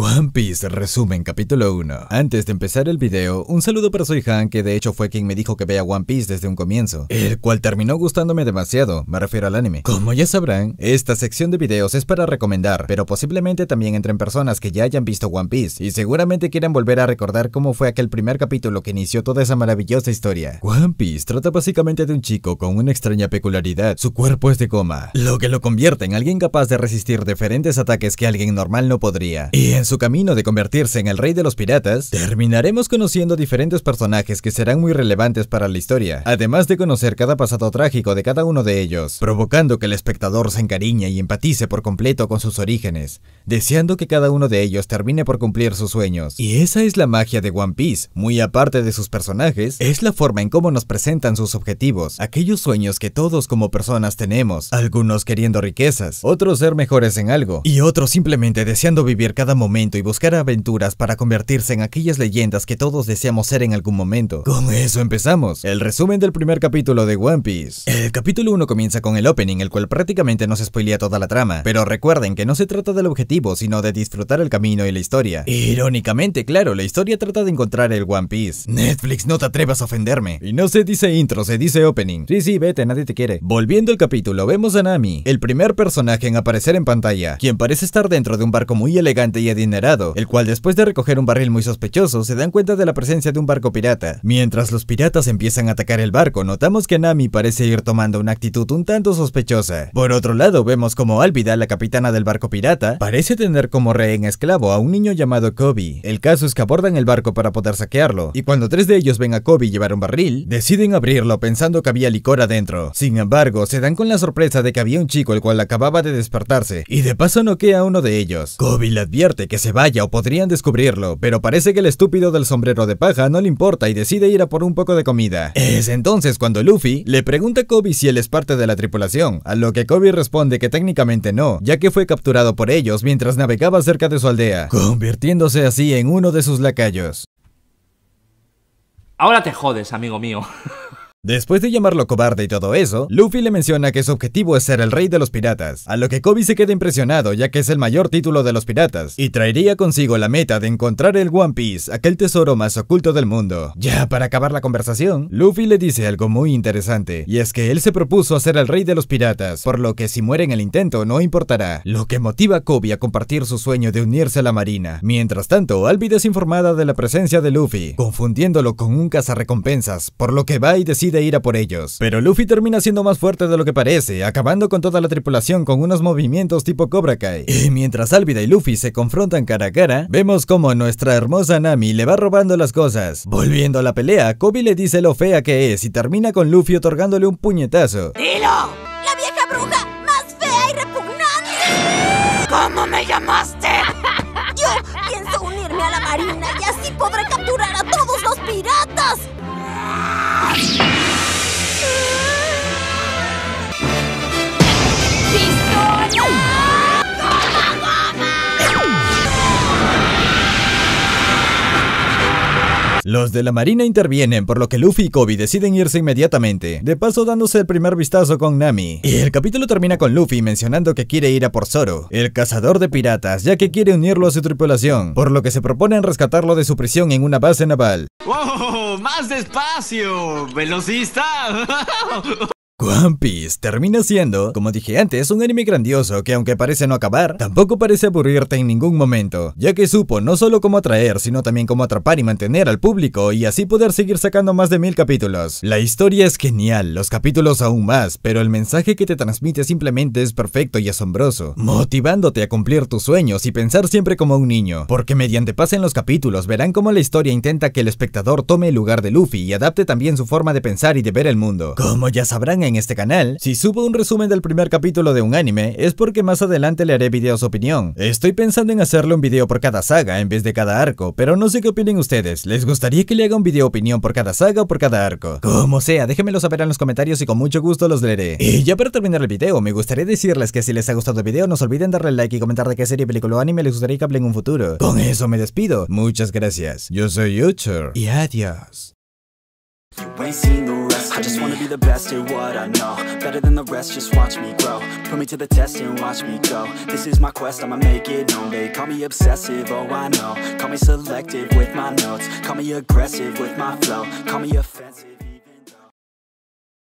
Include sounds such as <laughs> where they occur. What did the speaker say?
One Piece Resumen Capítulo 1 Antes de empezar el video, un saludo para Soy Han, que de hecho fue quien me dijo que vea One Piece desde un comienzo, el cual terminó gustándome demasiado, me refiero al anime. Como ya sabrán, esta sección de videos es para recomendar, pero posiblemente también entren personas que ya hayan visto One Piece, y seguramente quieran volver a recordar cómo fue aquel primer capítulo que inició toda esa maravillosa historia. One Piece trata básicamente de un chico con una extraña peculiaridad, su cuerpo es de coma, lo que lo convierte en alguien capaz de resistir diferentes ataques que alguien normal no podría, su camino de convertirse en el rey de los piratas, terminaremos conociendo diferentes personajes que serán muy relevantes para la historia, además de conocer cada pasado trágico de cada uno de ellos, provocando que el espectador se encariñe y empatice por completo con sus orígenes, deseando que cada uno de ellos termine por cumplir sus sueños. Y esa es la magia de One Piece, muy aparte de sus personajes, es la forma en cómo nos presentan sus objetivos, aquellos sueños que todos como personas tenemos, algunos queriendo riquezas, otros ser mejores en algo, y otros simplemente deseando vivir cada momento y buscar aventuras para convertirse en aquellas leyendas que todos deseamos ser en algún momento. Con eso empezamos. El resumen del primer capítulo de One Piece. El capítulo 1 comienza con el opening, el cual prácticamente nos spoilea toda la trama, pero recuerden que no se trata del objetivo, sino de disfrutar el camino y la historia. Irónicamente, claro, la historia trata de encontrar el One Piece. Netflix, no te atrevas a ofenderme. Y no se dice intro, se dice opening. Sí, sí, vete, nadie te quiere. Volviendo al capítulo, vemos a Nami, el primer personaje en aparecer en pantalla, quien parece estar dentro de un barco muy elegante y de el cual después de recoger un barril muy sospechoso se dan cuenta de la presencia de un barco pirata. Mientras los piratas empiezan a atacar el barco, notamos que Nami parece ir tomando una actitud un tanto sospechosa. Por otro lado, vemos como Álvida, la capitana del barco pirata, parece tener como rehén esclavo a un niño llamado Kobe. El caso es que abordan el barco para poder saquearlo, y cuando tres de ellos ven a Kobe llevar un barril, deciden abrirlo pensando que había licor adentro. Sin embargo, se dan con la sorpresa de que había un chico el cual acababa de despertarse, y de paso noquea a uno de ellos. Kobe le advierte que se vaya o podrían descubrirlo, pero parece que el estúpido del sombrero de paja no le importa y decide ir a por un poco de comida. Es entonces cuando Luffy le pregunta a Kobe si él es parte de la tripulación, a lo que Kobe responde que técnicamente no, ya que fue capturado por ellos mientras navegaba cerca de su aldea, convirtiéndose así en uno de sus lacayos. Ahora te jodes, amigo mío. <laughs> Después de llamarlo cobarde y todo eso, Luffy le menciona que su objetivo es ser el rey de los piratas, a lo que Kobe se queda impresionado ya que es el mayor título de los piratas, y traería consigo la meta de encontrar el One Piece, aquel tesoro más oculto del mundo. Ya para acabar la conversación, Luffy le dice algo muy interesante, y es que él se propuso a ser el rey de los piratas, por lo que si muere en el intento no importará, lo que motiva a Kobe a compartir su sueño de unirse a la marina. Mientras tanto, Albi es informada de la presencia de Luffy, confundiéndolo con un cazarrecompensas, por lo que va y decide ir a por ellos. Pero Luffy termina siendo más fuerte de lo que parece, acabando con toda la tripulación con unos movimientos tipo Cobra Kai. Y mientras Álvida y Luffy se confrontan cara a cara, vemos como nuestra hermosa Nami le va robando las cosas. Volviendo a la pelea, Kobe le dice lo fea que es y termina con Luffy otorgándole un puñetazo. ¡Dilo! ¡La vieja bruja! ¡Más fea y repugnante! ¿Cómo me llamaste? <laughs> Yo pienso unirme a la marina y así podré capturar a todos los piratas. Los de la marina intervienen, por lo que Luffy y Kobe deciden irse inmediatamente, de paso dándose el primer vistazo con Nami. Y el capítulo termina con Luffy mencionando que quiere ir a por Zoro, el cazador de piratas, ya que quiere unirlo a su tripulación, por lo que se proponen rescatarlo de su prisión en una base naval. ¡Wow! ¡Más despacio! ¡Velocista! <laughs> One Piece termina siendo, como dije antes, un anime grandioso que aunque parece no acabar, tampoco parece aburrirte en ningún momento, ya que supo no solo cómo atraer, sino también cómo atrapar y mantener al público y así poder seguir sacando más de mil capítulos. La historia es genial, los capítulos aún más, pero el mensaje que te transmite simplemente es perfecto y asombroso, motivándote a cumplir tus sueños y pensar siempre como un niño, porque mediante pasen los capítulos verán cómo la historia intenta que el espectador tome el lugar de Luffy y adapte también su forma de pensar y de ver el mundo. Como ya sabrán, en este canal. Si subo un resumen del primer capítulo de un anime, es porque más adelante le haré videos opinión. Estoy pensando en hacerle un video por cada saga en vez de cada arco, pero no sé qué opinen ustedes. ¿Les gustaría que le haga un video opinión por cada saga o por cada arco? Como sea, déjenmelo saber en los comentarios y con mucho gusto los leeré. Y ya para terminar el video, me gustaría decirles que si les ha gustado el video, no se olviden darle like y comentar de qué serie, película o anime les gustaría que hable en un futuro. Con eso me despido. Muchas gracias. Yo soy Ucher. Y adiós. ain't seen the rest I just wanna be the best at what I know Better than the rest, just watch me grow Put me to the test and watch me go This is my quest, I'ma make it known They call me obsessive, oh I know Call me selective with my notes Call me aggressive with my flow Call me offensive